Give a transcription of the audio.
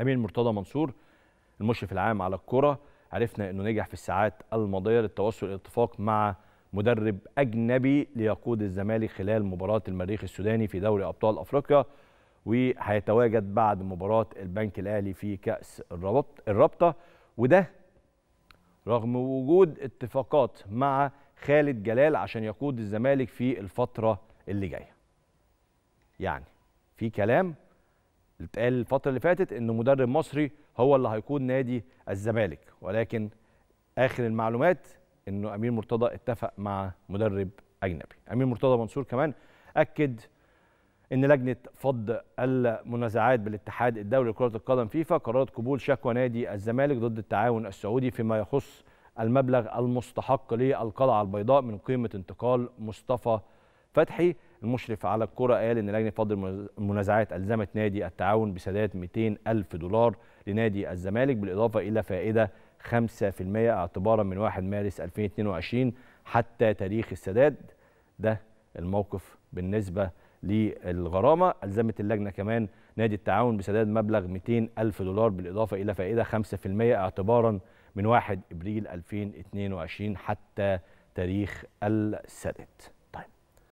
امين مرتضى منصور المشرف العام على الكره عرفنا انه نجح في الساعات الماضيه للتوصل الى اتفاق مع مدرب اجنبي ليقود الزمالك خلال مباراه المريخ السوداني في دوري ابطال افريقيا وهيتواجد بعد مباراه البنك الاهلي في كاس الرابطه وده رغم وجود اتفاقات مع خالد جلال عشان يقود الزمالك في الفتره اللي جايه يعني في كلام اللي اتقال الفتره اللي فاتت ان مدرب مصري هو اللي هيقود نادي الزمالك ولكن اخر المعلومات انه امير مرتضى اتفق مع مدرب اجنبي امير مرتضى منصور كمان اكد ان لجنه فض المنازعات بالاتحاد الدولي لكره القدم فيفا قررت قبول شكوى نادي الزمالك ضد التعاون السعودي فيما يخص المبلغ المستحق للقلعه البيضاء من قيمه انتقال مصطفى فتحي المشرف على الكرة قال إن لجنة فضل المنازعات ألزمت نادي التعاون بسداد 200 ألف دولار لنادي الزمالك بالإضافة إلى فائدة 5% اعتبارا من 1 مارس 2022 حتى تاريخ السداد ده الموقف بالنسبة للغرامة ألزمت اللجنة كمان نادي التعاون بسداد مبلغ 200 ألف دولار بالإضافة إلى فائدة 5% اعتبارا من 1 إبريل 2022 حتى تاريخ السداد